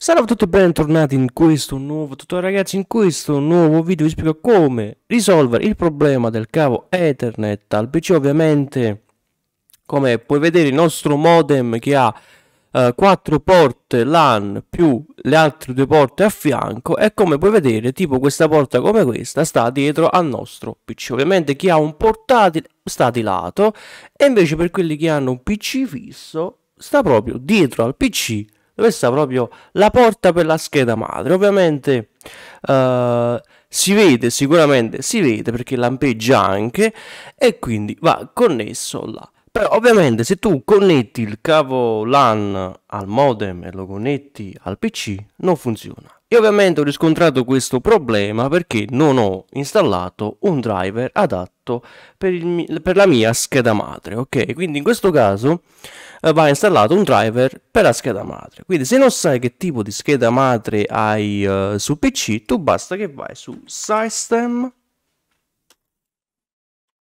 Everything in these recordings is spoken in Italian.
Salve a tutti e bentornati in questo nuovo tutorial ragazzi, in questo nuovo video vi spiego come risolvere il problema del cavo Ethernet al PC ovviamente come puoi vedere il nostro modem che ha eh, 4 porte LAN più le altre due porte a fianco e come puoi vedere tipo questa porta come questa sta dietro al nostro PC ovviamente chi ha un portatile sta di lato e invece per quelli che hanno un PC fisso sta proprio dietro al PC questa è proprio la porta per la scheda madre. Ovviamente eh, si vede, sicuramente si vede perché lampeggia anche e quindi va connesso là. Però ovviamente se tu connetti il cavo LAN al modem e lo connetti al PC non funziona. Io ovviamente ho riscontrato questo problema perché non ho installato un driver adatto per, il, per la mia scheda madre, ok? Quindi in questo caso eh, va installato un driver per la scheda madre. Quindi se non sai che tipo di scheda madre hai uh, su PC, tu basta che vai su System,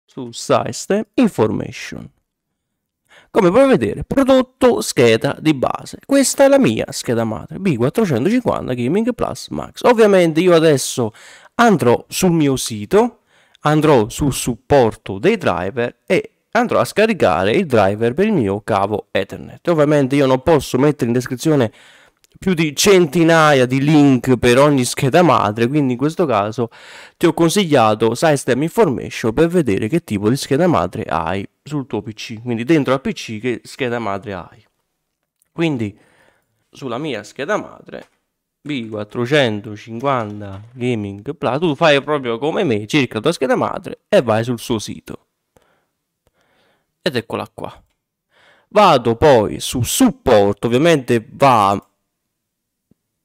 su System Information. Come puoi vedere, prodotto scheda di base. Questa è la mia scheda madre, B450 Gaming Plus Max. Ovviamente io adesso andrò sul mio sito andrò sul supporto dei driver e andrò a scaricare il driver per il mio cavo Ethernet. Ovviamente io non posso mettere in descrizione più di centinaia di link per ogni scheda madre, quindi in questo caso ti ho consigliato System Information per vedere che tipo di scheda madre hai sul tuo PC, quindi dentro al PC che scheda madre hai. Quindi sulla mia scheda madre B450 Gaming Plus, tu fai proprio come me, cerca la tua scheda madre e vai sul suo sito ed eccola qua vado poi su supporto ovviamente va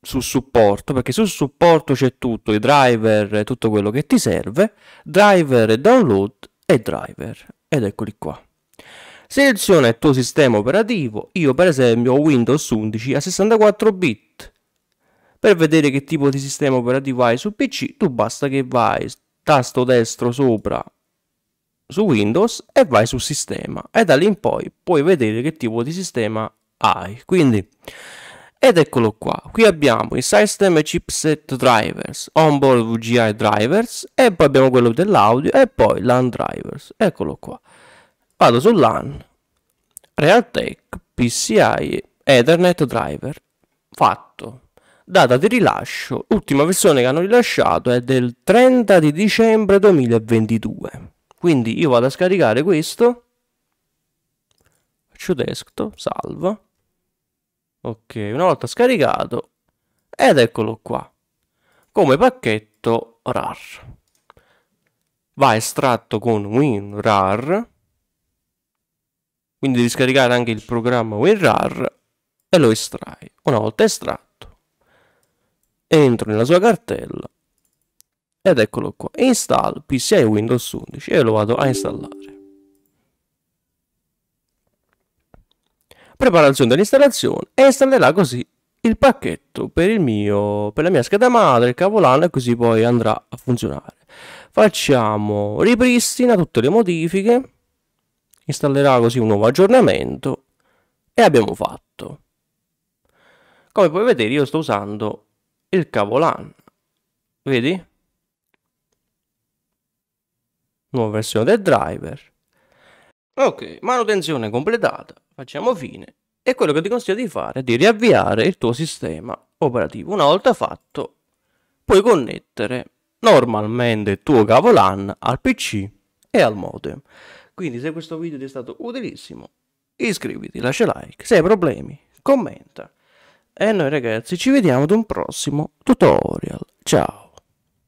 su supporto perché sul supporto c'è tutto i driver tutto quello che ti serve driver e download e driver ed eccoli qua seleziona il tuo sistema operativo io per esempio ho Windows 11 a 64 bit per vedere che tipo di sistema operativo hai su PC tu basta che vai tasto destro sopra su Windows e vai su sistema e da lì in poi puoi vedere che tipo di sistema hai. Quindi ed eccolo qua, qui abbiamo i System Chipset Drivers, Onboard VGI Drivers e poi abbiamo quello dell'audio e poi LAN Drivers, eccolo qua. Vado su LAN, Realtek, PCI, Ethernet Driver, fatto. Data di rilascio, ultima versione che hanno rilasciato è del 30 di dicembre 2022. Quindi io vado a scaricare questo, faccio desktop, salvo. Ok, una volta scaricato, ed eccolo qua, come pacchetto RAR. Va estratto con WinRAR, quindi devi scaricare anche il programma WinRAR e lo estrai. Una volta estratto, entro nella sua cartella ed eccolo qua install PCI Windows 11 e lo vado a installare preparazione dell'installazione e installerà così il pacchetto per, il mio, per la mia scheda madre, il cavolano e così poi andrà a funzionare. Facciamo ripristina tutte le modifiche, installerà così un nuovo aggiornamento e abbiamo fatto. Come puoi vedere io sto usando il cavolan vedi? nuova versione del driver. Ok, manutenzione completata, facciamo fine e quello che ti consiglio di fare è di riavviare il tuo sistema operativo. Una volta fatto puoi connettere normalmente il tuo cavo LAN al PC e al modem. Quindi se questo video ti è stato utilissimo iscriviti, lascia like, se hai problemi commenta. E noi ragazzi ci vediamo ad un prossimo tutorial. Ciao!